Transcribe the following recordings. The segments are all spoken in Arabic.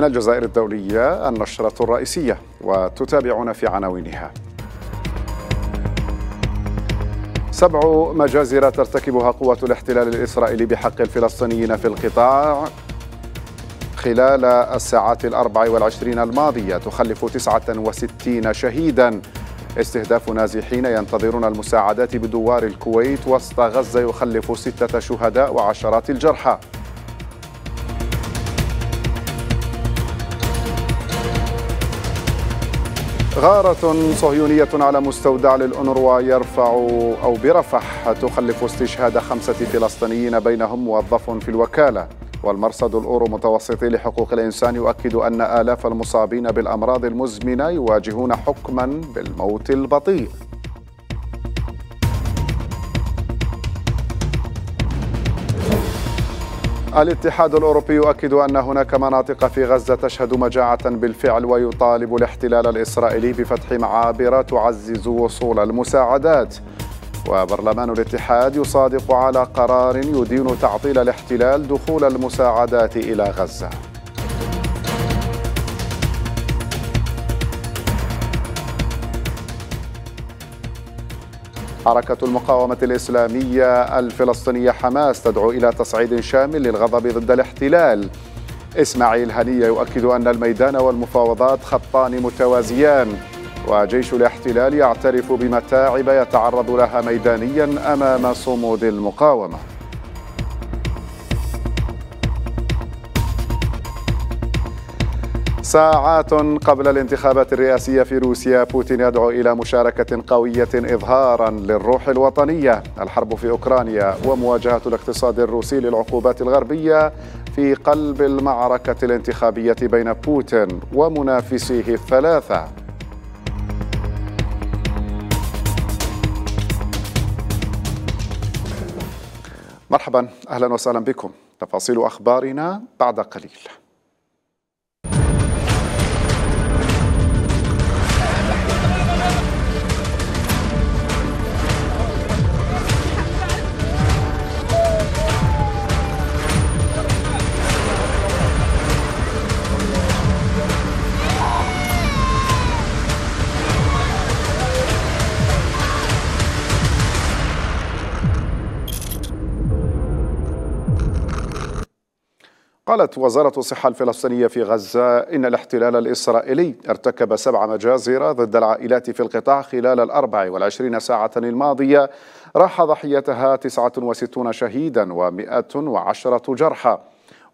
من الجزائر الدولية النشرة الرئيسية وتتابعون في عناوينها سبع مجازر ترتكبها قوة الاحتلال الإسرائيلي بحق الفلسطينيين في القطاع خلال الساعات الأربع والعشرين الماضية تخلف تسعة وستين شهيدا استهداف نازحين ينتظرون المساعدات بدوار الكويت وسط غزة يخلف ستة شهداء وعشرات الجرحى غارة صهيونية على مستودع للأونروا يرفع أو برفح تخلف استشهاد خمسة فلسطينيين بينهم موظف في الوكالة والمرصد الأورو متوسطي لحقوق الإنسان يؤكد أن آلاف المصابين بالأمراض المزمنة يواجهون حكما بالموت البطيء الاتحاد الأوروبي يؤكد أن هناك مناطق في غزة تشهد مجاعة بالفعل ويطالب الاحتلال الإسرائيلي بفتح معابر تعزز وصول المساعدات وبرلمان الاتحاد يصادق على قرار يدين تعطيل الاحتلال دخول المساعدات إلى غزة حركة المقاومة الإسلامية الفلسطينية حماس تدعو إلى تصعيد شامل للغضب ضد الاحتلال إسماعيل هنية يؤكد أن الميدان والمفاوضات خطان متوازيان وجيش الاحتلال يعترف بمتاعب يتعرض لها ميدانيا أمام صمود المقاومة ساعات قبل الانتخابات الرئاسية في روسيا بوتين يدعو إلى مشاركة قوية إظهارا للروح الوطنية الحرب في أوكرانيا ومواجهة الاقتصاد الروسي للعقوبات الغربية في قلب المعركة الانتخابية بين بوتين ومنافسيه الثلاثة مرحبا أهلا وسهلا بكم تفاصيل أخبارنا بعد قليل قالت وزارة الصحة الفلسطينية في غزة إن الاحتلال الإسرائيلي ارتكب سبع مجازر ضد العائلات في القطاع خلال الأربع والعشرين ساعة الماضية راح ضحيتها 69 شهيدا و110 جرحى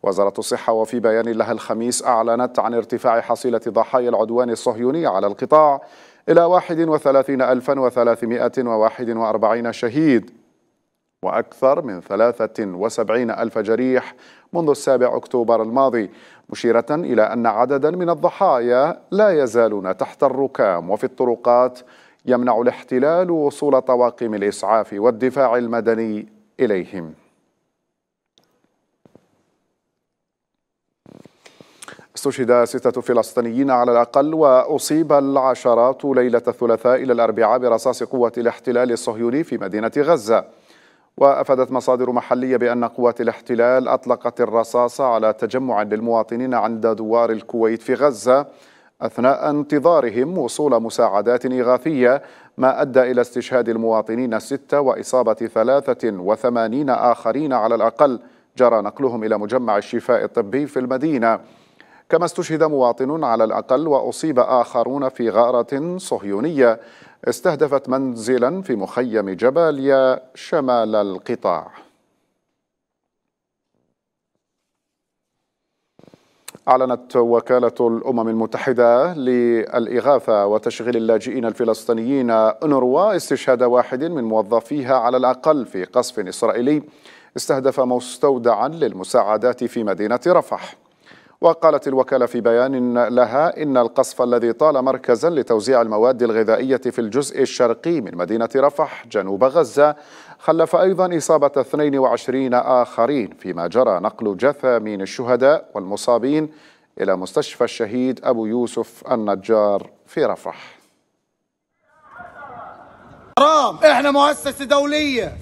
وزارة الصحة وفي بيان لها الخميس أعلنت عن ارتفاع حصيلة ضحايا العدوان الصهيوني على القطاع إلى 31341 شهيد وأكثر من 73 ألف جريح منذ السابع أكتوبر الماضي مشيرة إلى أن عددا من الضحايا لا يزالون تحت الركام وفي الطرقات يمنع الاحتلال وصول طواقم الإسعاف والدفاع المدني إليهم استشهد ستة فلسطينيين على الأقل وأصيب العشرات ليلة الثلاثاء إلى الأربعاء برصاص قوة الاحتلال الصهيوني في مدينة غزة وأفادت مصادر محلية بأن قوات الاحتلال أطلقت الرصاصة على تجمع للمواطنين عند دوار الكويت في غزة أثناء انتظارهم وصول مساعدات إغاثية ما أدى إلى استشهاد المواطنين ستة وإصابة ثلاثة وثمانين آخرين على الأقل جرى نقلهم إلى مجمع الشفاء الطبي في المدينة كما استشهد مواطن على الأقل وأصيب آخرون في غارة صهيونية استهدفت منزلا في مخيم جباليا شمال القطاع أعلنت وكالة الأمم المتحدة للإغاثة وتشغيل اللاجئين الفلسطينيين أنروا استشهاد واحد من موظفيها على الأقل في قصف إسرائيلي استهدف مستودعا للمساعدات في مدينة رفح وقالت الوكالة في بيان لها إن القصف الذي طال مركزا لتوزيع المواد الغذائية في الجزء الشرقي من مدينة رفح جنوب غزة خلف أيضا إصابة 22 آخرين فيما جرى نقل جثامين الشهداء والمصابين إلى مستشفى الشهيد أبو يوسف النجار في رفح حرام احنا مؤسسة دولية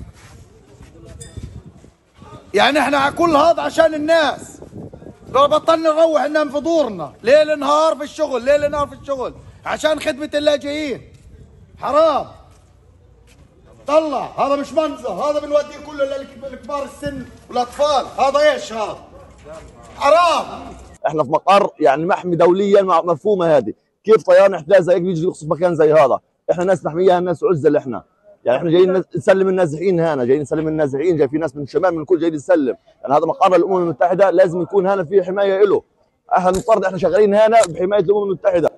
يعني احنا على كل هذا عشان الناس لو بطلنا نروح ننام في دورنا ليل نهار في الشغل ليل نهار في الشغل عشان خدمه اللاجئين حرام طلع هذا مش منظر هذا بنوديه كله للكبار السن والاطفال هذا ايش هذا حرام احنا في مقر يعني محمي دوليا مفهومه هذه كيف طيران احتلال زي هيك بيجي يقصف مكان زي هذا احنا ناس محميه ناس عزل احنا يعني احنا جايين نسلم النازحين هنا جايين نسلم النازحين جاي في ناس من الشمال من الكل جايين نسلم يعني هذا مقر الامم المتحده لازم يكون هنا في حمايه له احنا نفترض احنا شغالين هنا بحمايه الامم المتحده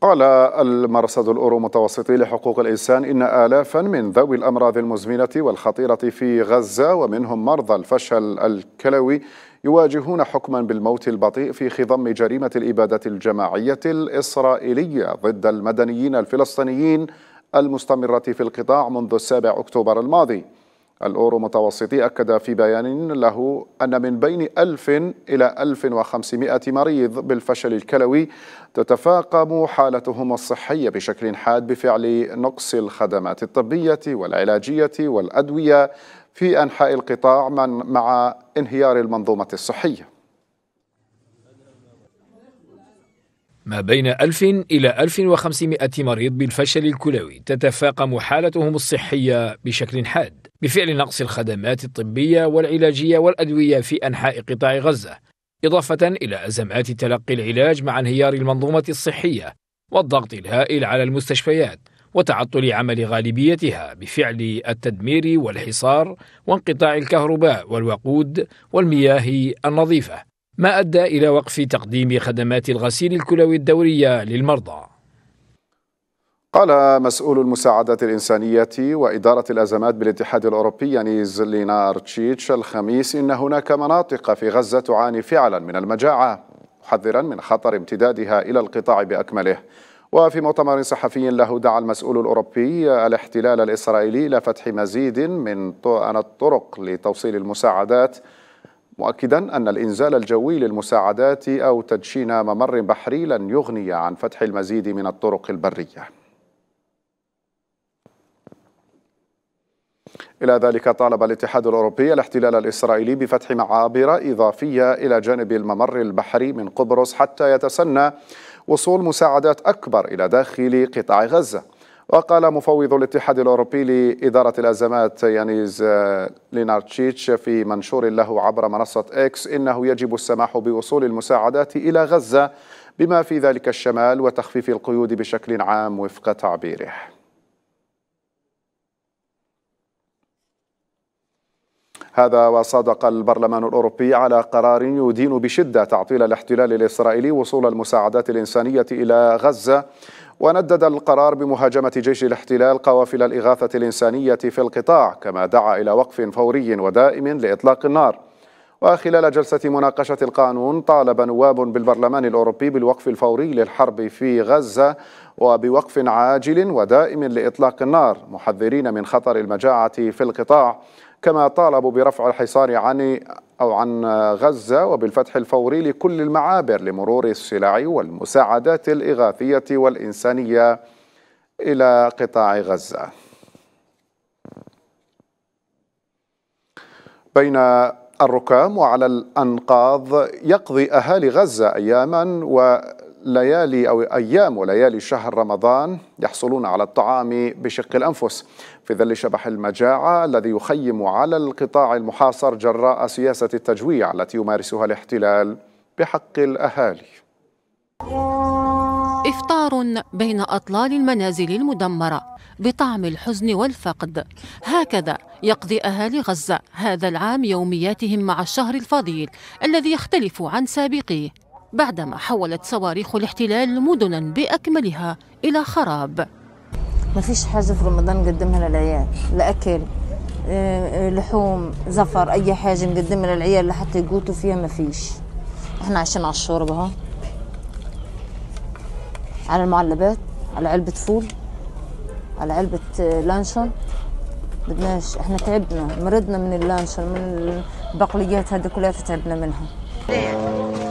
قال المرصد الأورو متوسطي لحقوق الإنسان إن آلافا من ذوي الأمراض المزمنة والخطيرة في غزة ومنهم مرضى الفشل الكلوي يواجهون حكما بالموت البطيء في خضم جريمة الإبادة الجماعية الإسرائيلية ضد المدنيين الفلسطينيين المستمرة في القطاع منذ السابع أكتوبر الماضي الأورو متوسطي أكد في بيان له أن من بين 1000 إلى 1500 مريض بالفشل الكلوي تتفاقم حالتهم الصحية بشكل حاد بفعل نقص الخدمات الطبية والعلاجية والأدوية في أنحاء القطاع مع انهيار المنظومة الصحية ما بين 1000 إلى 1500 مريض بالفشل الكلوي تتفاقم حالتهم الصحية بشكل حاد بفعل نقص الخدمات الطبية والعلاجية والأدوية في أنحاء قطاع غزة إضافة إلى أزمات تلقي العلاج مع انهيار المنظومة الصحية والضغط الهائل على المستشفيات وتعطل عمل غالبيتها بفعل التدمير والحصار وانقطاع الكهرباء والوقود والمياه النظيفة ما أدى إلى وقف تقديم خدمات الغسيل الكلوي الدورية للمرضى قال مسؤول المساعدات الإنسانية وإدارة الأزمات بالاتحاد الأوروبي يانيز تشيتش الخميس إن هناك مناطق في غزة تعاني فعلا من المجاعة محذرا من خطر امتدادها إلى القطاع بأكمله وفي مؤتمر صحفي له دعا المسؤول الأوروبي الاحتلال الإسرائيلي إلى فتح مزيد من الطرق لتوصيل المساعدات مؤكدا أن الإنزال الجوي للمساعدات أو تدشين ممر بحري لن يغني عن فتح المزيد من الطرق البرية إلى ذلك طالب الاتحاد الأوروبي الاحتلال الإسرائيلي بفتح معابر إضافية إلى جانب الممر البحري من قبرص حتى يتسنى وصول مساعدات أكبر إلى داخل قطاع غزة وقال مفوض الاتحاد الأوروبي لإدارة الأزمات يانيز آه، لينارتشيتش في منشور له عبر منصة إكس إنه يجب السماح بوصول المساعدات إلى غزة بما في ذلك الشمال وتخفيف القيود بشكل عام وفق تعبيره هذا وصادق البرلمان الأوروبي على قرار يدين بشدة تعطيل الاحتلال الإسرائيلي وصول المساعدات الإنسانية إلى غزة وندد القرار بمهاجمة جيش الاحتلال قوافل الإغاثة الإنسانية في القطاع كما دعا إلى وقف فوري ودائم لإطلاق النار وخلال جلسة مناقشة القانون طالب نواب بالبرلمان الأوروبي بالوقف الفوري للحرب في غزة وبوقف عاجل ودائم لإطلاق النار محذرين من خطر المجاعة في القطاع كما طالبوا برفع الحصار عن أو عن غزة وبالفتح الفوري لكل المعابر لمرور السلع والمساعدات الإغاثية والإنسانية إلى قطاع غزة بين الركام وعلى الأنقاض يقضي أهالي غزة أياما و ليالي أو أيام وليالي شهر رمضان يحصلون على الطعام بشق الأنفس في ظل شبح المجاعة الذي يخيم على القطاع المحاصر جراء سياسة التجويع التي يمارسها الاحتلال بحق الأهالي إفطار بين أطلال المنازل المدمرة بطعم الحزن والفقد هكذا يقضي أهالي غزة هذا العام يومياتهم مع الشهر الفضيل الذي يختلف عن سابقيه بعدما حولت صواريخ الاحتلال مدنا بأكملها إلى خراب ما فيش حاجة في رمضان نقدمها للعيال لا أكل آه، آه، لحوم زفر أي حاجة نقدمها للعيال لحتى يقوتوا فيها ما فيش احنا عايشين على الشوربه ها على المعلبات على علبة فول على علبة آه، لانشون بدناش احنا تعبنا مرضنا من اللانشون من البقليات هذه كلها تعبنا منها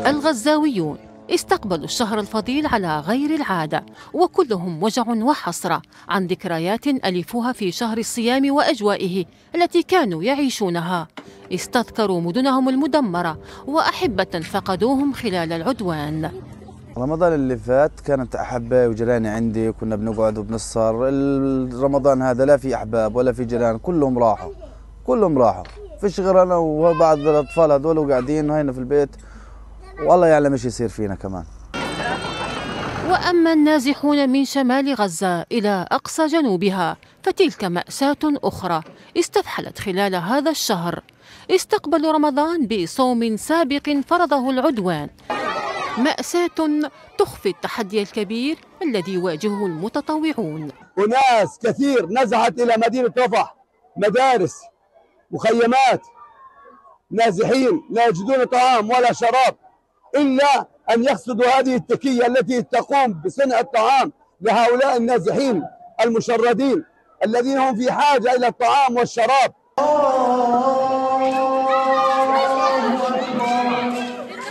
الغزاويون استقبلوا الشهر الفضيل على غير العادة وكلهم وجع وحسرة عن ذكريات ألفوها في شهر الصيام وأجوائه التي كانوا يعيشونها استذكروا مدنهم المدمرة وأحبة فقدوهم خلال العدوان رمضان اللي فات كانت أحبائي وجيراني عندي كنا بنقعد وبنسهر رمضان هذا لا في أحباب ولا في جيران كلهم راحوا كلهم راحوا فيش غير أنا وبعض الأطفال هذول وقاعدين هنا في البيت والله يعلم ايش يصير فينا كمان واما النازحون من شمال غزه الى اقصى جنوبها فتلك ماساه اخرى استفحلت خلال هذا الشهر استقبل رمضان بصوم سابق فرضه العدوان مأساة تخفي التحدي الكبير الذي يواجهه المتطوعون أناس كثير نزحت إلى مدينة رفح مدارس مخيمات نازحين لا يجدون طعام ولا شراب إلا أن يقصدوا هذه التكية التي تقوم بصنع الطعام لهؤلاء النازحين المشردين الذين هم في حاجة إلى الطعام والشراب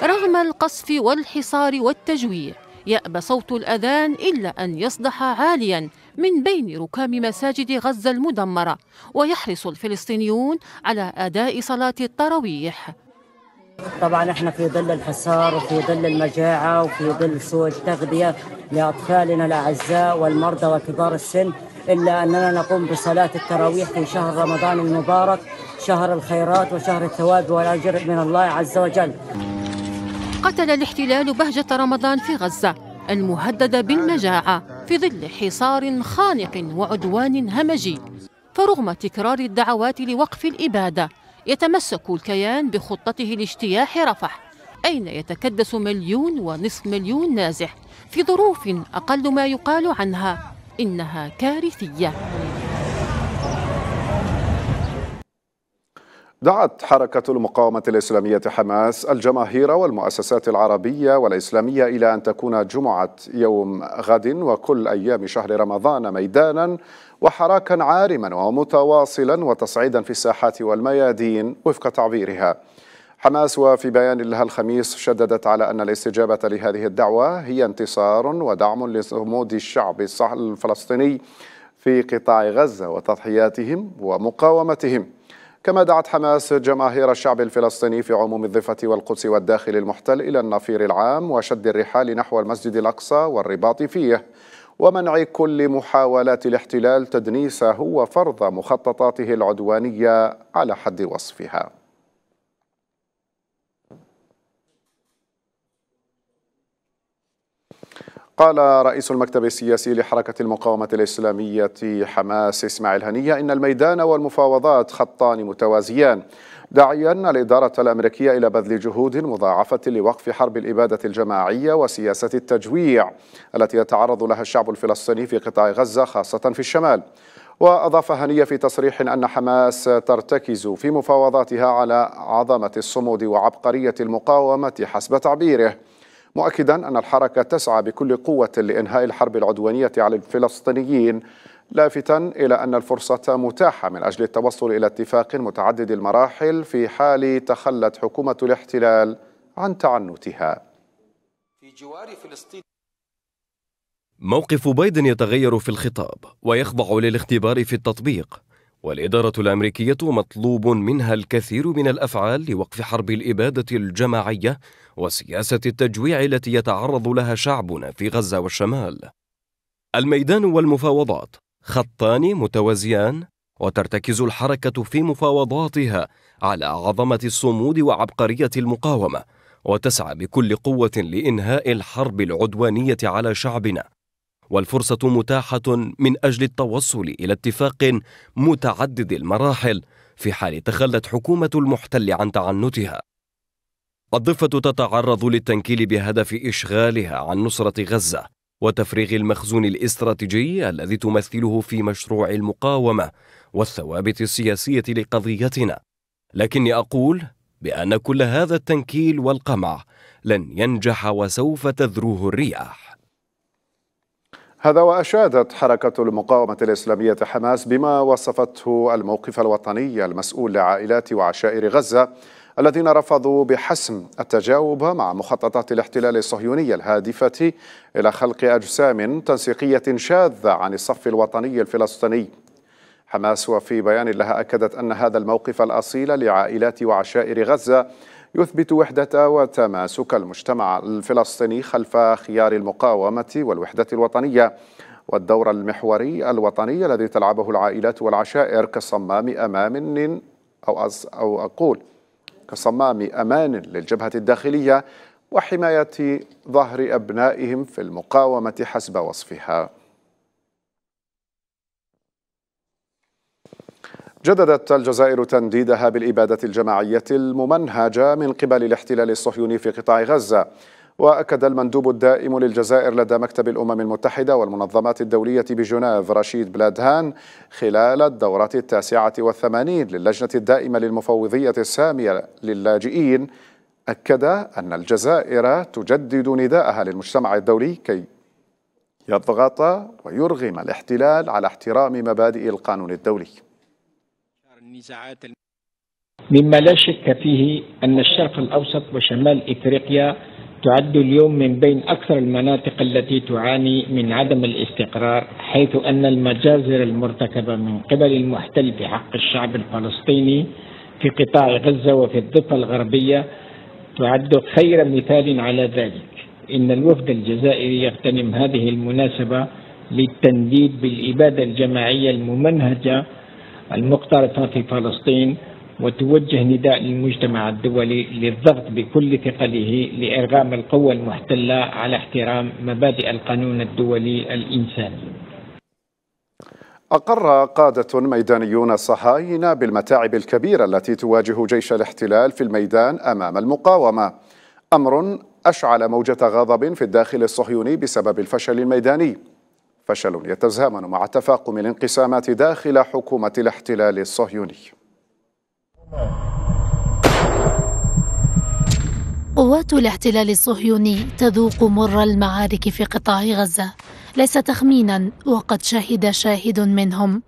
رغم القصف والحصار والتجويع يأبى صوت الأذان إلا أن يصدح عاليا من بين ركام مساجد غزة المدمرة ويحرص الفلسطينيون على أداء صلاة التراويح طبعا احنا في ظل الحصار وفي ظل المجاعة وفي ظل سوء التغذية لأطفالنا الأعزاء والمرضى وكبار السن إلا أننا نقوم بصلاة التراويح في شهر رمضان المبارك شهر الخيرات وشهر الثواب والأجر من الله عز وجل قتل الاحتلال بهجة رمضان في غزة المهددة بالمجاعة في ظل حصار خانق وعدوان همجي فرغم تكرار الدعوات لوقف الإبادة يتمسك الكيان بخطته لاجتياح رفح أين يتكدس مليون ونصف مليون نازح في ظروف أقل ما يقال عنها إنها كارثية دعت حركة المقاومة الإسلامية حماس الجماهير والمؤسسات العربية والإسلامية إلى أن تكون جمعة يوم غد وكل أيام شهر رمضان ميدانا وحراكا عارما ومتواصلا وتصعيدا في الساحات والميادين وفق تعبيرها حماس وفي بيان لها الخميس شددت على أن الاستجابة لهذه الدعوة هي انتصار ودعم لصمود الشعب الفلسطيني في قطاع غزة وتضحياتهم ومقاومتهم كما دعت حماس جماهير الشعب الفلسطيني في عموم الضفة والقدس والداخل المحتل إلى النفير العام وشد الرحال نحو المسجد الأقصى والرباط فيه ومنع كل محاولات الاحتلال تدنيسه وفرض مخططاته العدوانية على حد وصفها قال رئيس المكتب السياسي لحركة المقاومة الإسلامية حماس إسماعيل هنية إن الميدان والمفاوضات خطان متوازيان داعيا الإدارة الأمريكية إلى بذل جهود مضاعفة لوقف حرب الإبادة الجماعية وسياسة التجويع التي يتعرض لها الشعب الفلسطيني في قطاع غزة خاصة في الشمال وأضاف هنية في تصريح أن حماس ترتكز في مفاوضاتها على عظمة الصمود وعبقرية المقاومة حسب تعبيره مؤكدا أن الحركة تسعى بكل قوة لإنهاء الحرب العدوانية على الفلسطينيين لافتا إلى أن الفرصة متاحة من أجل التوصل إلى اتفاق متعدد المراحل في حال تخلت حكومة الاحتلال عن تعنتها في جوار فلسطين موقف بايدن يتغير في الخطاب ويخضع للاختبار في التطبيق والإدارة الأمريكية مطلوب منها الكثير من الأفعال لوقف حرب الإبادة الجماعية وسياسة التجويع التي يتعرض لها شعبنا في غزة والشمال الميدان والمفاوضات خطان متوازيان وترتكز الحركة في مفاوضاتها على عظمة الصمود وعبقرية المقاومة وتسعى بكل قوة لإنهاء الحرب العدوانية على شعبنا والفرصة متاحة من أجل التوصل إلى اتفاق متعدد المراحل في حال تخلت حكومة المحتل عن تعنتها الضفة تتعرض للتنكيل بهدف إشغالها عن نصرة غزة وتفريغ المخزون الاستراتيجي الذي تمثله في مشروع المقاومة والثوابت السياسية لقضيتنا لكني أقول بأن كل هذا التنكيل والقمع لن ينجح وسوف تذروه الرياح هذا وأشادت حركة المقاومة الإسلامية حماس بما وصفته الموقف الوطني المسؤول لعائلات وعشائر غزة الذين رفضوا بحسم التجاوب مع مخططات الاحتلال الصهيوني الهادفة إلى خلق أجسام تنسيقية شاذة عن الصف الوطني الفلسطيني حماس وفي بيان لها أكدت أن هذا الموقف الأصيل لعائلات وعشائر غزة يثبت وحدة وتماسك المجتمع الفلسطيني خلف خيار المقاومة والوحدة الوطنية والدور المحوري الوطني الذي تلعبه العائلات والعشائر كصمام أمام أو أقول كصمام أمان للجبهة الداخلية وحماية ظهر أبنائهم في المقاومة حسب وصفها جددت الجزائر تنديدها بالإبادة الجماعية الممنهجة من قبل الاحتلال الصهيوني في قطاع غزة وأكد المندوب الدائم للجزائر لدى مكتب الأمم المتحدة والمنظمات الدولية بجنيف رشيد بلادهان خلال الدورة التاسعة والثمانين للجنة الدائمة للمفوضية السامية للاجئين أكد أن الجزائر تجدد نداءها للمجتمع الدولي كي يضغط ويرغم الاحتلال على احترام مبادئ القانون الدولي مما لا شك فيه أن الشرق الأوسط وشمال إفريقيا تعد اليوم من بين أكثر المناطق التي تعاني من عدم الاستقرار حيث أن المجازر المرتكبة من قبل المحتل في حق الشعب الفلسطيني في قطاع غزة وفي الضفة الغربية تعد خير مثال على ذلك إن الوفد الجزائري يغتنم هذه المناسبة للتنديد بالإبادة الجماعية الممنهجة المقترفة في فلسطين وتوجه نداء للمجتمع الدولي للضغط بكل ثقله لإرغام القوى المحتلة على احترام مبادئ القانون الدولي الإنساني أقر قادة ميدانيون صهاينة بالمتاعب الكبيرة التي تواجه جيش الاحتلال في الميدان أمام المقاومة أمر أشعل موجة غضب في الداخل الصهيوني بسبب الفشل الميداني فشل يتزامن مع تفاقم الانقسامات داخل حكومة الاحتلال الصهيوني قوات الاحتلال الصهيوني تذوق مر المعارك في قطاع غزة ليس تخمينا وقد شهد شاهد منهم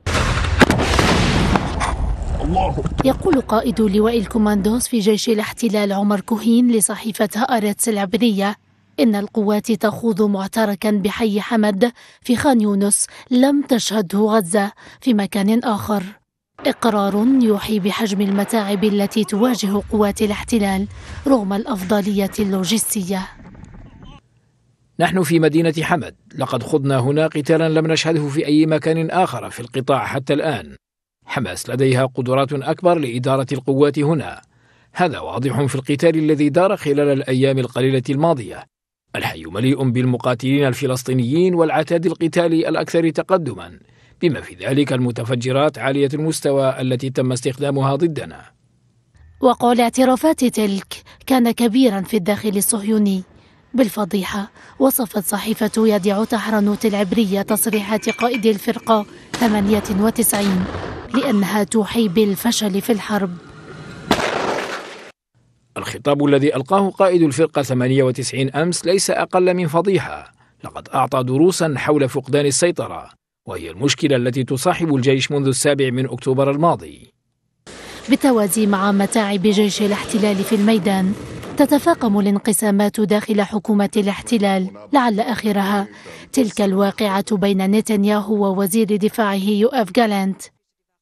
يقول قائد لواء الكوماندوس في جيش الاحتلال عمر كوهين لصحيفة أريتس العبرية إن القوات تخوض معتركا بحي حمد في خان يونس لم تشهده غزة في مكان آخر إقرار يوحي بحجم المتاعب التي تواجه قوات الاحتلال رغم الأفضلية اللوجستية نحن في مدينة حمد لقد خضنا هنا قتالا لم نشهده في أي مكان آخر في القطاع حتى الآن حماس لديها قدرات أكبر لإدارة القوات هنا هذا واضح في القتال الذي دار خلال الأيام القليلة الماضية الحي مليء بالمقاتلين الفلسطينيين والعتاد القتالي الأكثر تقدما بما في ذلك المتفجرات عالية المستوى التي تم استخدامها ضدنا وقوع الاعترافات تلك كان كبيرا في الداخل الصهيوني بالفضيحة وصفت صحيفة يدع تحرنوت العبرية تصريحات قائد الفرقة 98 لأنها توحي بالفشل في الحرب الخطاب الذي ألقاه قائد الفرقة 98 أمس ليس أقل من فضيحة لقد أعطى دروسا حول فقدان السيطرة وهي المشكلة التي تصاحب الجيش منذ السابع من أكتوبر الماضي بالتوازي مع متاعب جيش الاحتلال في الميدان تتفاقم الانقسامات داخل حكومة الاحتلال لعل آخرها تلك الواقعة بين نتنياهو ووزير دفاعه يؤف جالانت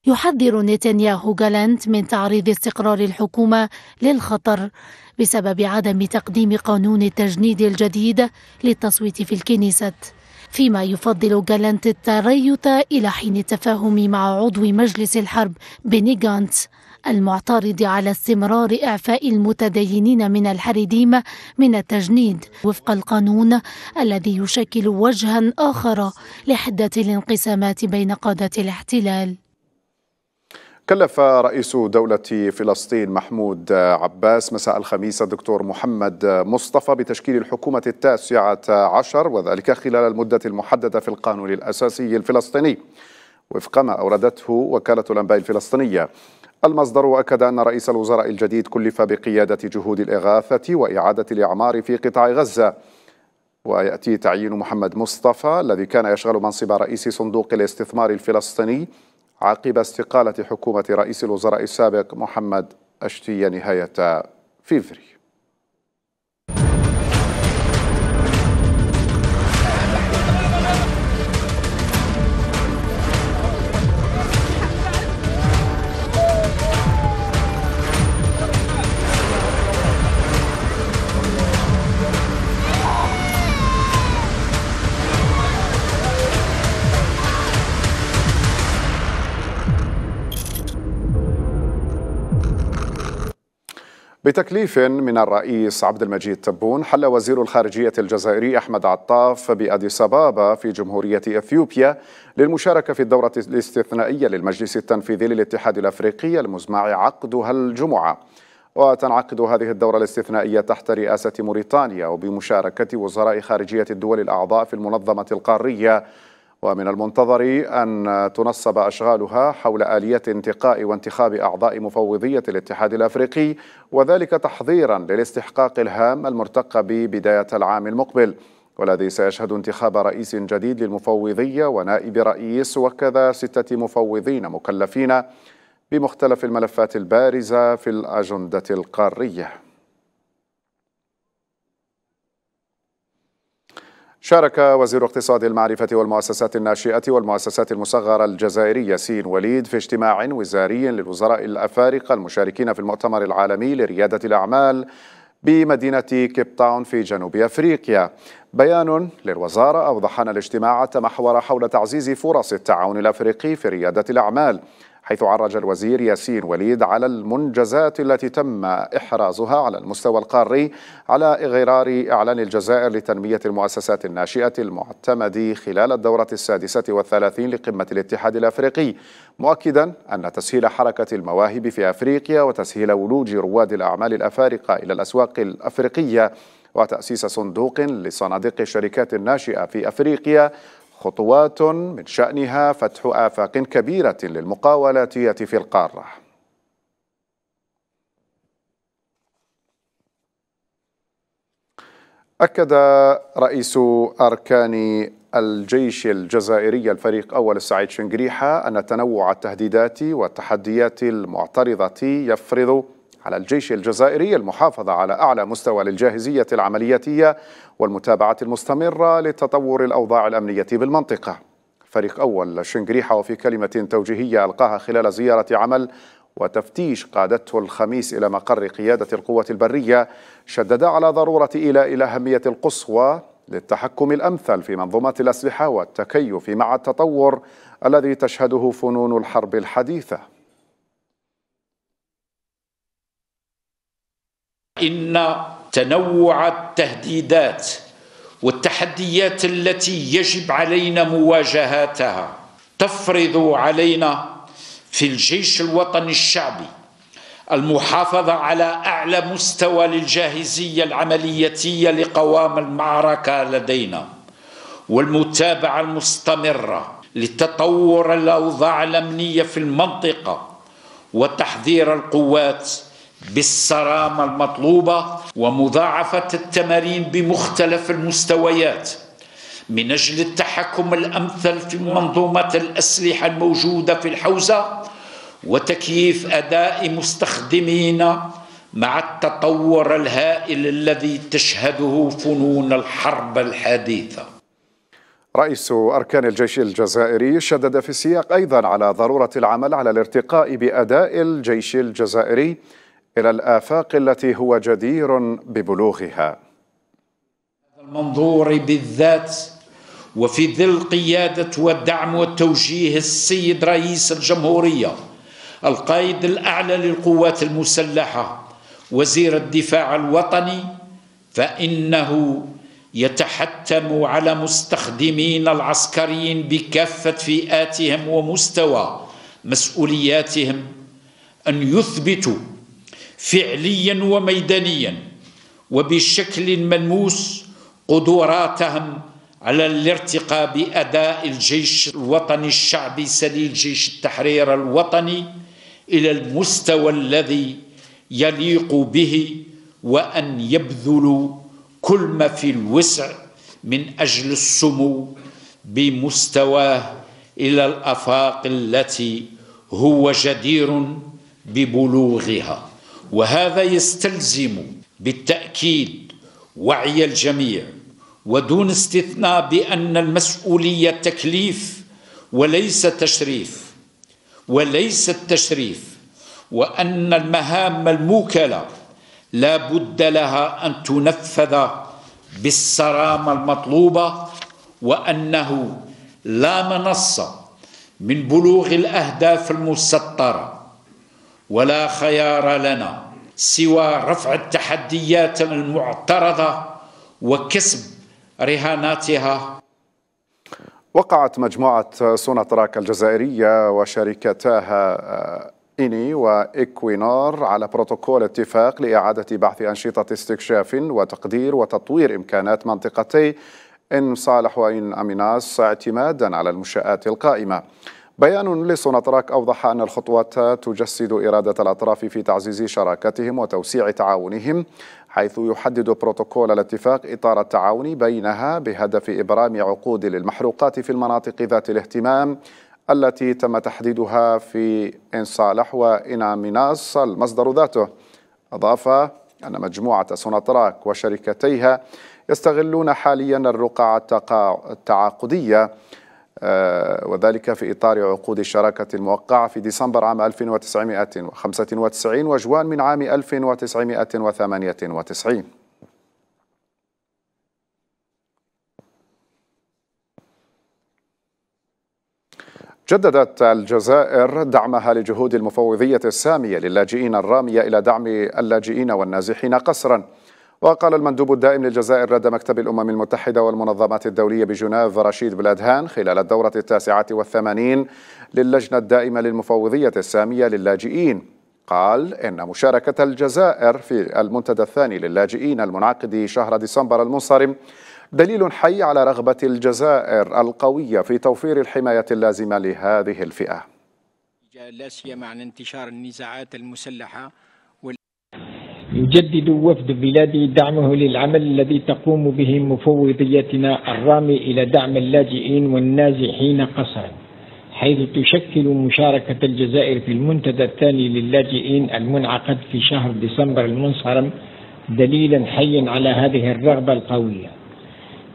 يحذر نتنياهو جالانت من تعريض استقرار الحكومة للخطر بسبب عدم تقديم قانون التجنيد الجديد للتصويت في الكنيست فيما يفضل جالانت التريث إلى حين التفاهم مع عضو مجلس الحرب بني جانت المعترض على استمرار إعفاء المتدينين من الحريديم من التجنيد وفق القانون الذي يشكل وجها آخر لحدة الانقسامات بين قادة الاحتلال كلف رئيس دولة فلسطين محمود عباس مساء الخميس الدكتور محمد مصطفى بتشكيل الحكومة التاسعة عشر وذلك خلال المدة المحددة في القانون الأساسي الفلسطيني وفق ما أوردته وكالة الأنباء الفلسطينية المصدر أكد أن رئيس الوزراء الجديد كلف بقيادة جهود الإغاثة وإعادة الإعمار في قطاع غزة ويأتي تعيين محمد مصطفى الذي كان يشغل منصب رئيس صندوق الاستثمار الفلسطيني عقب استقالة حكومة رئيس الوزراء السابق محمد أشتية نهاية فيفري بتكليف من الرئيس عبد المجيد تبون حل وزير الخارجية الجزائري أحمد عطاف بأديس أبابا في جمهورية إثيوبيا للمشاركة في الدورة الاستثنائية للمجلس التنفيذي للاتحاد الأفريقي المزمع عقدها الجمعة وتنعقد هذه الدورة الاستثنائية تحت رئاسة موريتانيا وبمشاركة وزراء خارجية الدول الأعضاء في المنظمة القارية ومن المنتظر أن تنصب أشغالها حول آلية انتقاء وانتخاب أعضاء مفوضية الاتحاد الأفريقي وذلك تحضيرا للاستحقاق الهام المرتقب بداية العام المقبل والذي سيشهد انتخاب رئيس جديد للمفوضية ونائب رئيس وكذا ستة مفوضين مكلفين بمختلف الملفات البارزة في الأجندة القارية شارك وزير اقتصاد المعرفة والمؤسسات الناشئة والمؤسسات المصغرة الجزائري ياسين وليد في اجتماع وزاري للوزراء الأفارقة المشاركين في المؤتمر العالمي لريادة الأعمال بمدينة كيب تاون في جنوب أفريقيا بيان للوزارة أوضح أن الاجتماع تمحور حول تعزيز فرص التعاون الأفريقي في ريادة الأعمال حيث عرج الوزير ياسين وليد على المنجزات التي تم إحرازها على المستوى القاري على غرار إعلان الجزائر لتنمية المؤسسات الناشئة المعتمد خلال الدورة السادسة والثلاثين لقمة الاتحاد الأفريقي مؤكدا أن تسهيل حركة المواهب في أفريقيا وتسهيل ولوج رواد الأعمال الأفارقة إلى الأسواق الأفريقية وتأسيس صندوق لصناديق الشركات الناشئة في أفريقيا خطوات من شأنها فتح آفاق كبيرة للمقاولاتية في القارة أكد رئيس أركان الجيش الجزائري الفريق أول السعيد شنقريحة أن تنوع التهديدات والتحديات المعترضة يفرض على الجيش الجزائري المحافظة على أعلى مستوى للجاهزية العملياتية والمتابعة المستمرة لتطور الأوضاع الأمنية بالمنطقة فريق أول شنقريحة وفي كلمة توجيهية ألقاها خلال زيارة عمل وتفتيش قادته الخميس إلى مقر قيادة القوة البرية شدد على ضرورة إلى الأهمية القصوى للتحكم الأمثل في منظومة الأسلحة والتكيف مع التطور الذي تشهده فنون الحرب الحديثة إن تنوع التهديدات والتحديات التي يجب علينا مواجهتها تفرض علينا في الجيش الوطني الشعبي المحافظة على أعلى مستوى للجاهزية العملياتية لقوام المعركة لدينا والمتابعة المستمرة لتطور الأوضاع الأمنية في المنطقة وتحذير القوات بالصرامة المطلوبة ومضاعفة التمارين بمختلف المستويات من أجل التحكم الأمثل في منظومة الأسلحة الموجودة في الحوزة وتكييف أداء مستخدمينا مع التطور الهائل الذي تشهده فنون الحرب الحديثة رئيس أركان الجيش الجزائري شدد في السياق أيضا على ضرورة العمل على الارتقاء بأداء الجيش الجزائري إلى الآفاق التي هو جدير ببلوغها المنظور بالذات وفي ظل قيادة والدعم والتوجيه السيد رئيس الجمهورية القائد الأعلى للقوات المسلحة وزير الدفاع الوطني فإنه يتحتم على مستخدمين العسكريين بكافة فئاتهم ومستوى مسؤولياتهم أن يثبتوا فعليا وميدانيا وبشكل ملموس قدراتهم على الارتقاء بأداء الجيش الوطني الشعبي سليل جيش التحرير الوطني إلى المستوى الذي يليق به وأن يبذلوا كل ما في الوسع من أجل السمو بمستواه إلى الأفاق التي هو جدير ببلوغها وهذا يستلزم بالتأكيد وعي الجميع ودون استثناء بأن المسؤولية تكليف وليس تشريف وليس التشريف وأن المهام الموكلة لا بد لها أن تنفذ بالصرامة المطلوبة وأنه لا منصة من بلوغ الأهداف المسطرة ولا خيار لنا سوى رفع التحديات المعترضه وكسب رهاناتها وقعت مجموعة سوناتراك الجزائرية وشركتاها آه، إني وإكوينار على بروتوكول اتفاق لإعادة بحث أنشطة استكشاف وتقدير وتطوير إمكانات منطقتي إن صالح وإن أميناس اعتمادا على المنشآت القائمة بيان لسوناتراك أوضح أن الخطوات تجسد إرادة الأطراف في تعزيز شراكتهم وتوسيع تعاونهم حيث يحدد بروتوكول الاتفاق إطار التعاون بينها بهدف إبرام عقود للمحروقات في المناطق ذات الاهتمام التي تم تحديدها في إنصالح وإناميناس المصدر ذاته أضاف أن مجموعة سوناتراك وشركتيها يستغلون حاليا الرقعة التعاقدية آه، وذلك في إطار عقود الشراكة الموقعة في ديسمبر عام 1995 وجوان من عام 1998 جددت الجزائر دعمها لجهود المفوضية السامية للاجئين الرامية إلى دعم اللاجئين والنازحين قسراً وقال المندوب الدائم للجزائر لدى مكتب الأمم المتحدة والمنظمات الدولية بجنيف رشيد بلادهان خلال الدورة التاسعة والثمانين للجنة الدائمة للمفوضية السامية للاجئين قال إن مشاركة الجزائر في المنتدى الثاني للاجئين المنعقد شهر ديسمبر المنصرم دليل حي على رغبة الجزائر القوية في توفير الحماية اللازمة لهذه الفئة لا سيما عن انتشار النزاعات المسلحة يجدد وفد بلادي دعمه للعمل الذي تقوم به مفوضيتنا الرامي إلى دعم اللاجئين والنازحين قصرا حيث تشكل مشاركة الجزائر في المنتدى الثاني للاجئين المنعقد في شهر ديسمبر المنصرم دليلا حيا على هذه الرغبة القوية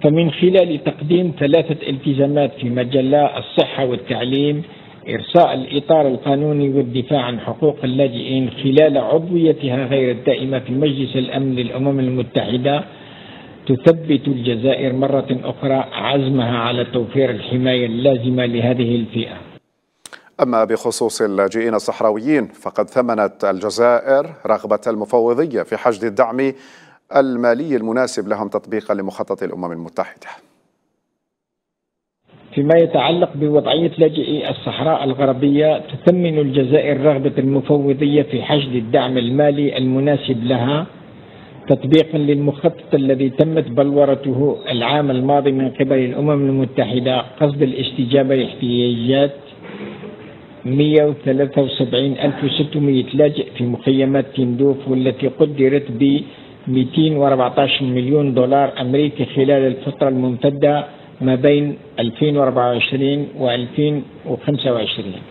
فمن خلال تقديم ثلاثة التزامات في مجلة الصحة والتعليم إرساء الإطار القانوني والدفاع عن حقوق اللاجئين خلال عضويتها غير الدائمة في مجلس الأمن للأمم المتحدة تثبت الجزائر مرة أخرى عزمها على توفير الحماية اللازمة لهذه الفئة أما بخصوص اللاجئين الصحراويين فقد ثمنت الجزائر رغبة المفوضية في حشد الدعم المالي المناسب لهم تطبيقا لمخطط الأمم المتحدة فيما يتعلق بوضعية لاجئي الصحراء الغربية تثمن الجزائر رغبة المفوضية في حشد الدعم المالي المناسب لها تطبيقا للمخطط الذي تمت بلورته العام الماضي من قبل الأمم المتحدة قصد الاستجابة لاحتياجات 173600 لاجئ في مخيمات تندوف والتي قدرت ب 214 مليون دولار أمريكي خلال الفترة الممتدة ما بين 2024 و 2025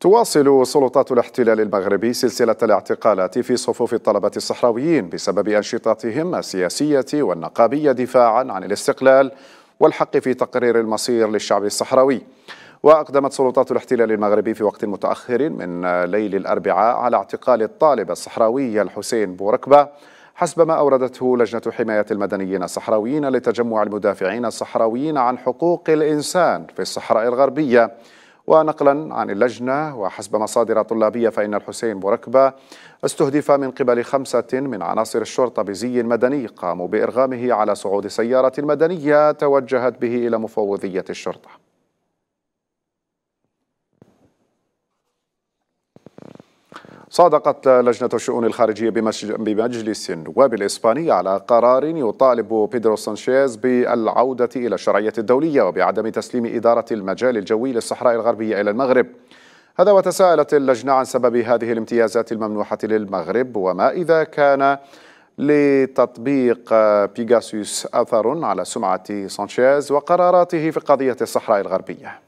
تواصل سلطات الاحتلال المغربي سلسلة الاعتقالات في صفوف الطلبة الصحراويين بسبب أنشطتهم السياسية والنقابية دفاعا عن الاستقلال والحق في تقرير المصير للشعب الصحراوي وأقدمت سلطات الاحتلال المغربي في وقت متأخر من ليل الأربعاء على اعتقال الطالب الصحراوي الحسين بوركبة حسب ما أوردته لجنة حماية المدنيين الصحراويين لتجمع المدافعين الصحراويين عن حقوق الإنسان في الصحراء الغربية ونقلا عن اللجنة وحسب مصادر طلابية فإن الحسين بركبة استهدف من قبل خمسة من عناصر الشرطة بزي مدني قاموا بإرغامه على صعود سيارة مدنية توجهت به إلى مفوضية الشرطة صادقت لجنة الشؤون الخارجية بمجلس النواب الإسباني على قرار يطالب بيدرو سانشيز بالعودة إلى الشرعية الدولية وبعدم تسليم إدارة المجال الجوي للصحراء الغربية إلى المغرب هذا وتساءلت اللجنة عن سبب هذه الامتيازات الممنوحة للمغرب وما إذا كان لتطبيق بيغاسوس أثر على سمعة سانشيز وقراراته في قضية الصحراء الغربية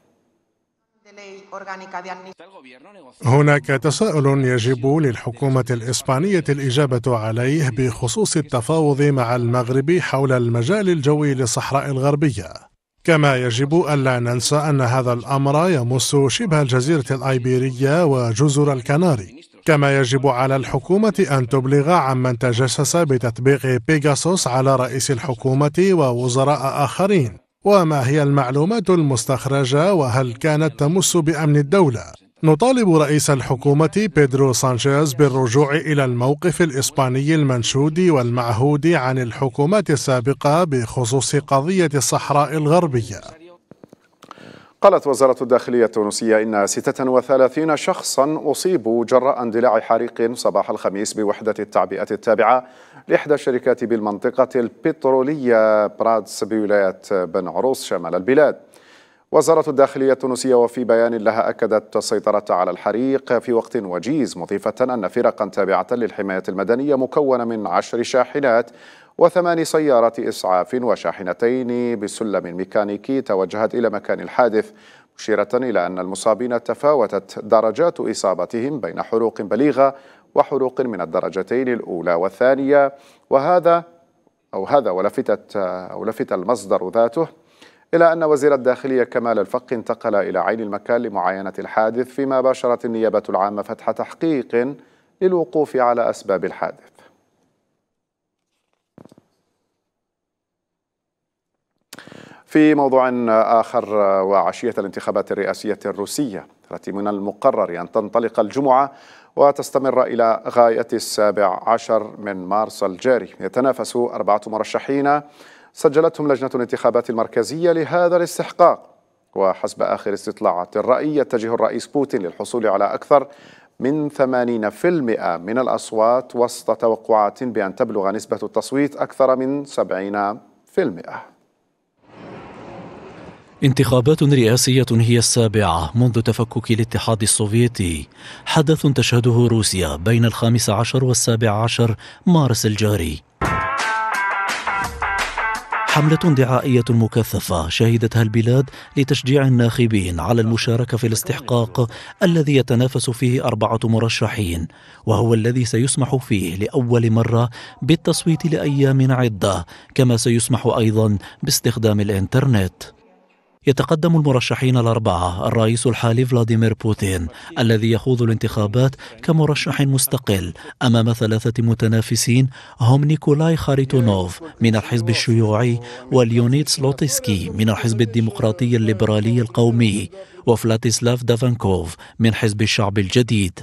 هناك تساؤل يجب للحكومة الإسبانية الإجابة عليه بخصوص التفاوض مع المغرب حول المجال الجوي للصحراء الغربية كما يجب ألا ننسى أن هذا الأمر يمس شبه الجزيرة الأيبيرية وجزر الكناري كما يجب على الحكومة أن تبلغ عمن تجسس بتطبيق بيجاسوس على رئيس الحكومة ووزراء آخرين وما هي المعلومات المستخرجة وهل كانت تمس بأمن الدولة؟ نطالب رئيس الحكومة بيدرو سانشيز بالرجوع إلى الموقف الإسباني المنشود والمعهود عن الحكومات السابقة بخصوص قضية الصحراء الغربية قالت وزارة الداخلية التونسية إن 36 شخصا أصيبوا جراء اندلاع حريق صباح الخميس بوحدة التعبئة التابعة لإحدى شركات بالمنطقة البترولية برادس بولاية بن عروس شمال البلاد وزارة الداخلية التونسية وفي بيان لها أكدت السيطرة على الحريق في وقت وجيز مضيفة أن فرقا تابعة للحماية المدنية مكونة من عشر شاحنات وثمان سيارات إسعاف وشاحنتين بسلم ميكانيكي توجهت إلى مكان الحادث مشيرة إلى أن المصابين تفاوتت درجات إصابتهم بين حروق بليغة وحروق من الدرجتين الأولى والثانية وهذا أو هذا ولفتت أو لفت المصدر ذاته إلى أن وزير الداخلية كمال الفق انتقل إلى عين المكان لمعاينة الحادث فيما باشرت النيابة العامة فتح تحقيق للوقوف على أسباب الحادث في موضوع آخر وعشية الانتخابات الرئاسية الروسية التي من المقرر أن تنطلق الجمعة وتستمر إلى غاية السابع عشر من مارس الجاري يتنافس أربعة مرشحين سجلتهم لجنة الانتخابات المركزية لهذا الاستحقاق وحسب آخر استطلاعات الرأي يتجه الرئيس بوتين للحصول على أكثر من 80% من الأصوات وسط توقعات بأن تبلغ نسبة التصويت أكثر من 70% انتخابات رئاسية هي السابعة منذ تفكك الاتحاد السوفيتي حدث تشهده روسيا بين الخامس عشر والسابع عشر مارس الجاري حملة دعائية مكثفة شهدتها البلاد لتشجيع الناخبين على المشاركة في الاستحقاق الذي يتنافس فيه أربعة مرشحين وهو الذي سيسمح فيه لأول مرة بالتصويت لأيام عدة كما سيسمح أيضا باستخدام الإنترنت يتقدم المرشحين الأربعة الرئيس الحالي فلاديمير بوتين الذي يخوض الانتخابات كمرشح مستقل أمام ثلاثة متنافسين هم نيكولاي خاريتونوف من الحزب الشيوعي وليونيد سلوتسكي من الحزب الديمقراطي الليبرالي القومي وفلاتيسلاف دافانكوف من حزب الشعب الجديد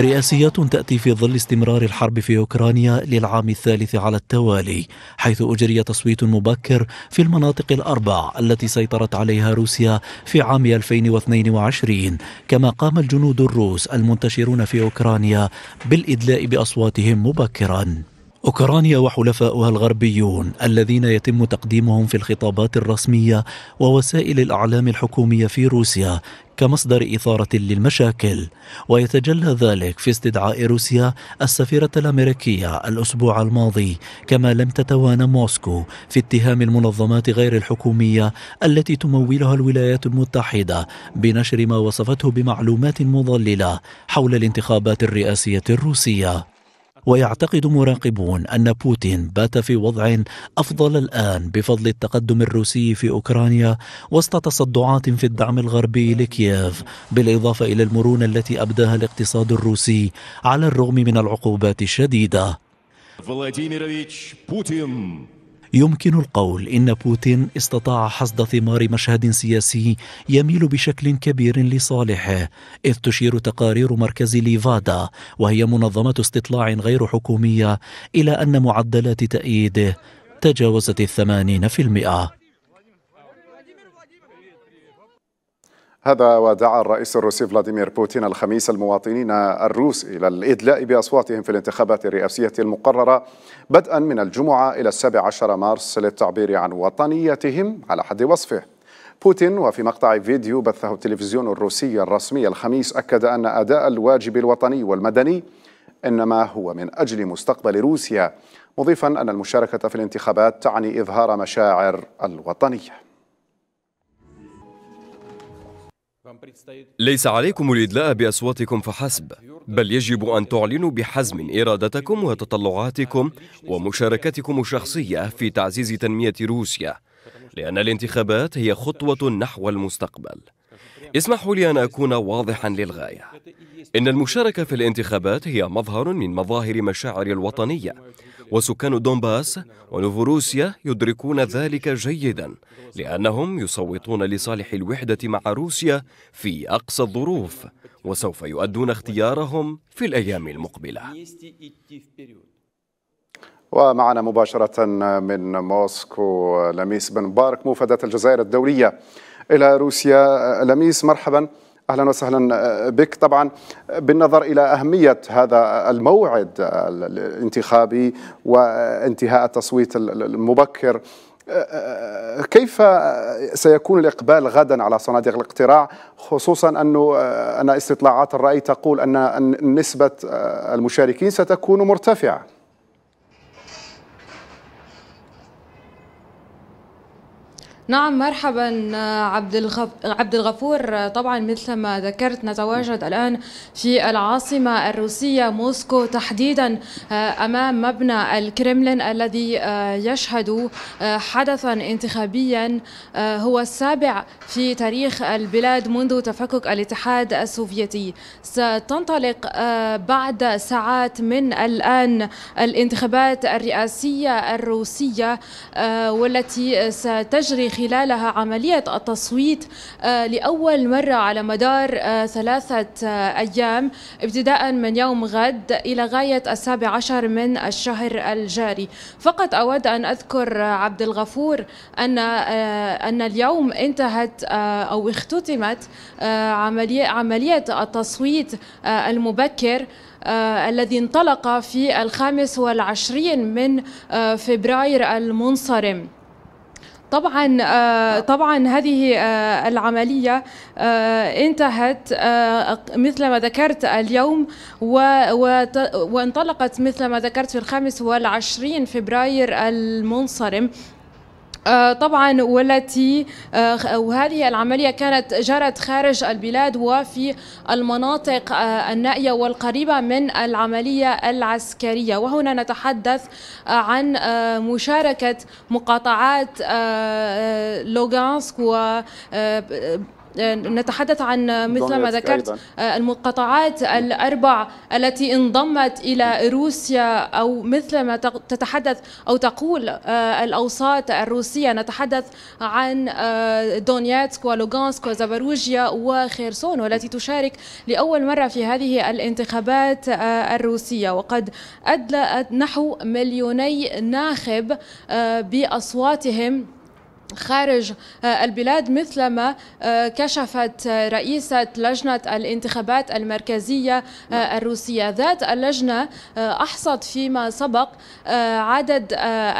رئاسيات تأتي في ظل استمرار الحرب في أوكرانيا للعام الثالث على التوالي حيث أجري تصويت مبكر في المناطق الأربع التي سيطرت عليها روسيا في عام 2022 كما قام الجنود الروس المنتشرون في أوكرانيا بالإدلاء بأصواتهم مبكراً أوكرانيا وحلفاؤها الغربيون الذين يتم تقديمهم في الخطابات الرسمية ووسائل الإعلام الحكومية في روسيا كمصدر إثارة للمشاكل ويتجلى ذلك في استدعاء روسيا السفيرة الأمريكية الأسبوع الماضي كما لم تتوانى موسكو في اتهام المنظمات غير الحكومية التي تمولها الولايات المتحدة بنشر ما وصفته بمعلومات مضللة حول الانتخابات الرئاسية الروسية ويعتقد مراقبون أن بوتين بات في وضع أفضل الآن بفضل التقدم الروسي في أوكرانيا وسط تصدعات في الدعم الغربي لكييف بالإضافة إلى المرونة التي أبداها الاقتصاد الروسي على الرغم من العقوبات الشديدة فلاديمير بوتين يمكن القول إن بوتين استطاع حصد ثمار مشهد سياسي يميل بشكل كبير لصالحه إذ تشير تقارير مركز ليفادا وهي منظمة استطلاع غير حكومية إلى أن معدلات تأييده تجاوزت الثمانين في المئة هذا ودعا الرئيس الروسي فلاديمير بوتين الخميس المواطنين الروس إلى الإدلاء بأصواتهم في الانتخابات الرئاسية المقررة بدءا من الجمعة إلى السابع عشر مارس للتعبير عن وطنيتهم على حد وصفه بوتين وفي مقطع فيديو بثه التلفزيون الروسي الرسمي الخميس أكد أن أداء الواجب الوطني والمدني إنما هو من أجل مستقبل روسيا مضيفا أن المشاركة في الانتخابات تعني إظهار مشاعر الوطنية ليس عليكم الإدلاء بأصواتكم فحسب بل يجب أن تعلنوا بحزم إرادتكم وتطلعاتكم ومشاركتكم الشخصية في تعزيز تنمية روسيا لأن الانتخابات هي خطوة نحو المستقبل اسمحوا لي أن أكون واضحا للغاية إن المشاركة في الانتخابات هي مظهر من مظاهر مشاعر الوطنية وسكان دونباس ونوفوروسيا يدركون ذلك جيدا لأنهم يصوتون لصالح الوحدة مع روسيا في أقصى الظروف وسوف يؤدون اختيارهم في الأيام المقبلة ومعنا مباشرة من موسكو لميس بن بارك موفدة الجزائر الدولية إلى روسيا لميس مرحبا اهلا وسهلا آه، بك طبعا بالنظر الى اهميه هذا الموعد الانتخابي وانتهاء التصويت المبكر آه، كيف سيكون الإقبال غدا على صناديق الاقتراع خصوصا أنه آه، أن استطلاعات الرأي تقول أن نسبة المشاركين ستكون مرتفعة نعم مرحبا عبد الغف... عبد الغفور طبعا مثل ما ذكرت نتواجد الان في العاصمه الروسيه موسكو تحديدا آه، امام مبنى الكرملين الذي آه، يشهد آه، حدثا انتخابيا هو السابع في تاريخ البلاد منذ تفكك الاتحاد السوفيتي ستنطلق بعد ساعات من الان الانتخابات الرئاسيه الروسيه والتي ستجري خلالها عملية التصويت آه، لأول مرة على مدار آه، ثلاثة آه، أيام ابتداء من يوم غد إلى غاية السابع عشر من الشهر الجاري فقط أود أن أذكر عبد الغفور أن أن اليوم انتهت أو اختتمت عملية عملية التصويت المبكر الذي انطلق في الخامس والعشرين من فبراير المنصرم طبعا آه، طبعا هذه آه، العمليه آه، انتهت مثل ما ذكرت اليوم وانطلقت مثل ما ذكرت في الخامس والعشرين فبراير المنصرم آه، طبعا والتي آه، وهذه العملية كانت جرت خارج البلاد وفي المناطق آه، النائية والقريبة من العملية العسكرية وهنا نتحدث عن مشاركة مقاطعات لوغانسك و نتحدث عن مثل ما ذكرت آه، المقاطعات الأربع التي انضمت إلى روسيا أو مثل ما تتحدث أو تقول آه، الأوساط الروسية نتحدث عن آه، دونيتسك ولوغانسك وزاباروجيا وخيرسون والتي تشارك لأول مرة في هذه الانتخابات الروسية وقد أدلت نحو مليوني ناخب بأصواتهم خارج آه، البلاد مثلما آه، كشفت آه، رئيسة لجنة الانتخابات المركزية الروسية ذات اللجنة أحصت فيما سبق عدد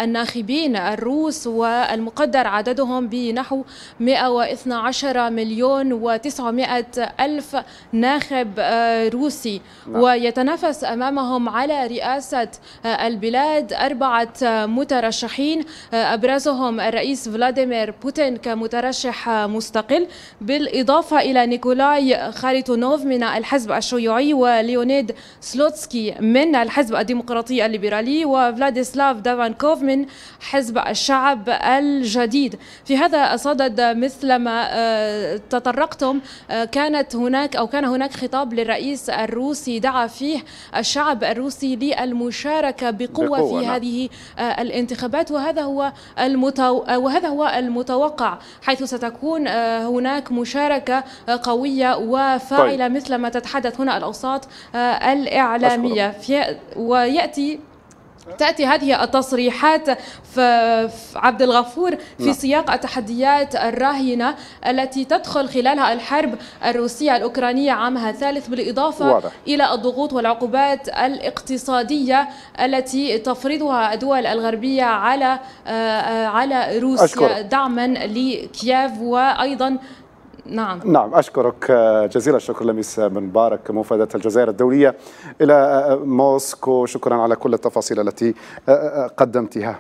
الناخبين الروس والمقدر عددهم بنحو 112 مليون و900 ألف ناخب روسي نعم. ويتنافس أمامهم على رئاسة البلاد أربعة مترشحين أبرزهم الرئيس فلاديمير فلاديمير بوتين كمترشح مستقل بالإضافة إلى نيكولاي خاريتونوف من الحزب الشيوعي وليونيد سلوتسكي من الحزب الديمقراطي الليبرالي وفلاديسلاف دافانكوف من حزب الشعب الجديد في هذا الصدد مثلما آه، تطرقتم آه، كانت هناك أو كان هناك خطاب للرئيس الروسي دعا فيه الشعب الروسي للمشاركة بقوة, بقوة في نعم. هذه آه، الانتخابات وهذا هو المتو... وهذا هو المتوقع حيث ستكون آه، هناك مشاركة آه، قوية وفاعلة طيب. مثل ما تتحدث هنا الأوساط آه، الإعلامية ويأتي تأتي هذه التصريحات في عبد الغفور في نعم. سياق التحديات الراهنة التي تدخل خلالها الحرب الروسية الأوكرانية عامها الثالث بالإضافة واضح. إلى الضغوط والعقوبات الاقتصادية التي تفرضها الدول الغربية على آه، آه، على روسيا أشكر. دعما لكييف وأيضا نعم نعم أشكرك آه، جزيل الشكر لميس بن مبارك موفدة الجزائر الدولية إلى آه، آه، موسكو شكرا على كل التفاصيل التي قدمتها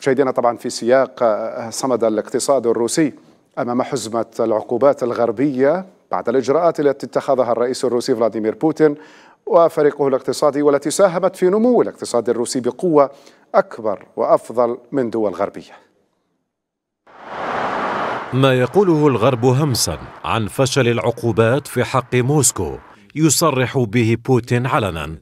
مشاهدينا طبعا في سياق صمد الاقتصاد الروسي أمام حزمة العقوبات الغربية بعد الإجراءات التي اتخذها الرئيس الروسي فلاديمير بوتين وفريقه الاقتصادي والتي ساهمت في نمو الاقتصاد الروسي بقوة أكبر وأفضل من دول غربية ما يقوله الغرب همسا عن فشل العقوبات في حق موسكو يصرح به بوتين علنا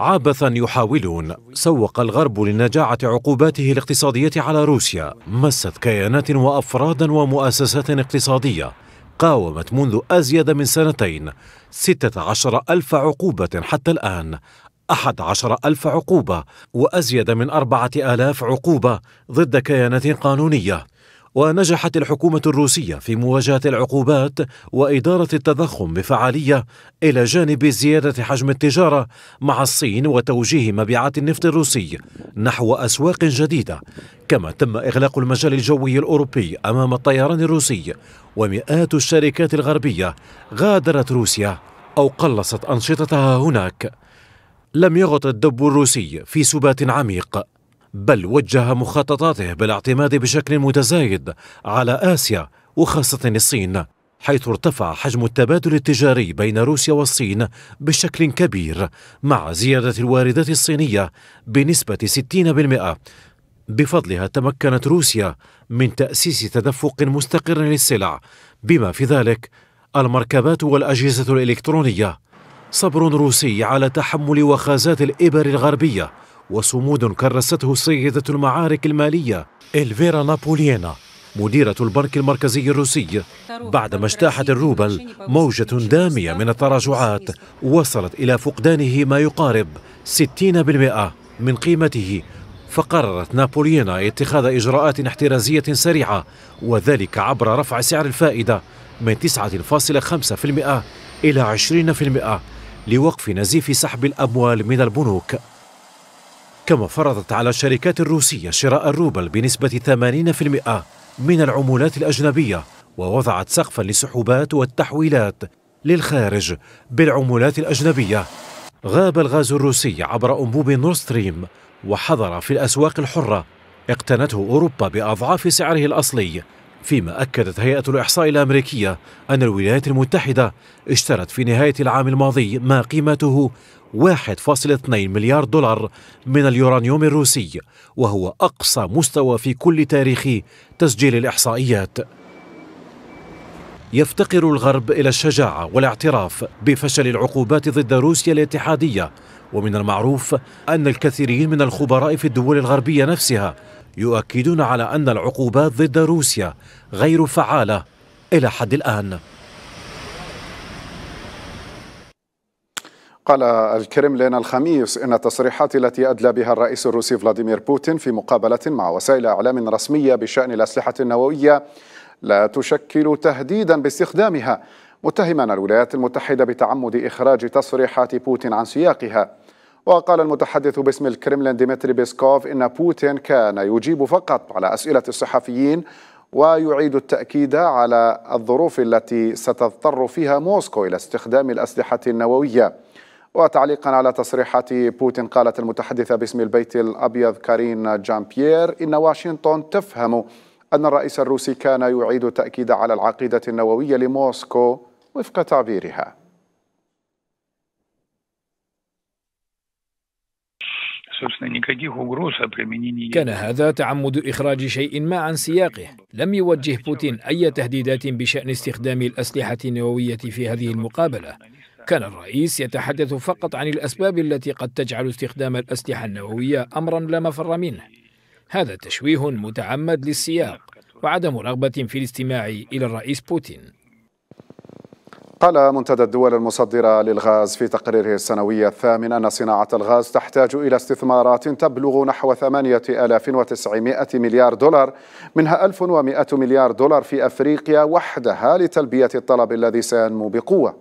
عبثا يحاولون سوق الغرب لنجاعة عقوباته الاقتصادية على روسيا مست كيانات وأفرادا ومؤسسات اقتصادية قاومت منذ أزيد من سنتين عشر ألف عقوبة حتى الآن عشر ألف عقوبة وأزيد من 4000 عقوبة ضد كيانات قانونية ونجحت الحكومة الروسية في مواجهة العقوبات وإدارة التضخم بفعالية إلى جانب زيادة حجم التجارة مع الصين وتوجيه مبيعات النفط الروسي نحو أسواق جديدة كما تم إغلاق المجال الجوي الأوروبي أمام الطيران الروسي ومئات الشركات الغربية غادرت روسيا أو قلصت أنشطتها هناك لم يغط الدب الروسي في سبات عميق بل وجه مخططاته بالاعتماد بشكل متزايد على آسيا وخاصة الصين حيث ارتفع حجم التبادل التجاري بين روسيا والصين بشكل كبير مع زيادة الواردات الصينية بنسبة 60% بفضلها تمكنت روسيا من تأسيس تدفق مستقر للسلع بما في ذلك المركبات والأجهزة الإلكترونية صبر روسي على تحمل وخازات الإبر الغربية وصمود كرسته سيدة المعارك المالية إلفيرا نابولينا مديرة البنك المركزي الروسي بعدما اجتاحت الروبل موجة دامية من التراجعات وصلت إلى فقدانه ما يقارب 60% من قيمته فقررت نابولينا اتخاذ إجراءات احترازية سريعة وذلك عبر رفع سعر الفائدة من 9.5% إلى 20% لوقف نزيف سحب الأموال من البنوك كما فرضت على الشركات الروسية شراء الروبل بنسبة 80% من العمولات الأجنبية ووضعت سقفا للسحوبات والتحويلات للخارج بالعمولات الأجنبية غاب الغاز الروسي عبر أنبوب نورستريم وحضر في الأسواق الحرة اقتنته أوروبا بأضعاف سعره الأصلي فيما أكدت هيئة الإحصاء الأمريكية أن الولايات المتحدة اشترت في نهاية العام الماضي ما قيمته 1.2 مليار دولار من اليورانيوم الروسي وهو أقصى مستوى في كل تاريخ تسجيل الإحصائيات يفتقر الغرب إلى الشجاعة والاعتراف بفشل العقوبات ضد روسيا الاتحادية ومن المعروف أن الكثيرين من الخبراء في الدول الغربية نفسها يؤكدون على أن العقوبات ضد روسيا غير فعالة إلى حد الآن قال الكرملين الخميس إن التصريحات التي أدلى بها الرئيس الروسي فلاديمير بوتين في مقابلة مع وسائل إعلام رسمية بشأن الأسلحة النووية لا تشكل تهديدا باستخدامها متهما الولايات المتحدة بتعمد إخراج تصريحات بوتين عن سياقها وقال المتحدث باسم الكرملين ديمتري بيسكوف إن بوتين كان يجيب فقط على أسئلة الصحفيين ويعيد التأكيد على الظروف التي ستضطر فيها موسكو إلى استخدام الأسلحة النووية وتعليقا على تصريحات بوتين قالت المتحدثة باسم البيت الأبيض كارين جان بيير إن واشنطن تفهم أن الرئيس الروسي كان يعيد التأكيد على العقيدة النووية لموسكو وفق تعبيرها كان هذا تعمد إخراج شيء ما عن سياقه لم يوجه بوتين أي تهديدات بشأن استخدام الأسلحة النووية في هذه المقابلة كان الرئيس يتحدث فقط عن الأسباب التي قد تجعل استخدام الأسلحة النووية أمرا لا مفر منه هذا تشويه متعمد للسياق وعدم رغبة في الاستماع إلى الرئيس بوتين قال منتدى الدول المصدرة للغاز في تقريره السنوي الثامن أن صناعة الغاز تحتاج إلى استثمارات تبلغ نحو 8900 مليار دولار منها 1100 مليار دولار في أفريقيا وحدها لتلبية الطلب الذي سينمو بقوة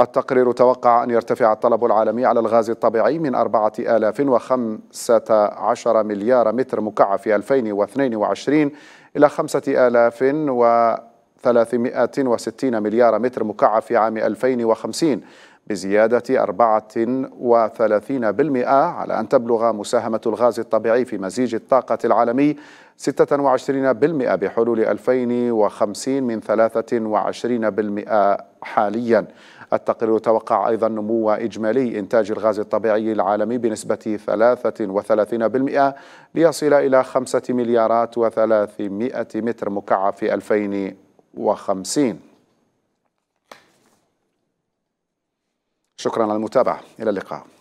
التقرير توقع أن يرتفع الطلب العالمي على الغاز الطبيعي من 4015 مليار متر مكعب في 2022 إلى 5360 مليار متر مكعب في عام 2050 بزيادة 34% على أن تبلغ مساهمة الغاز الطبيعي في مزيج الطاقة العالمي 26% بحلول 2050 من 23% حالياً التقرير توقع أيضا نمو إجمالي إنتاج الغاز الطبيعي العالمي بنسبة 33% ليصل إلى 5 مليارات و300 متر مكعب في 2050 شكرا على المتابعة إلى اللقاء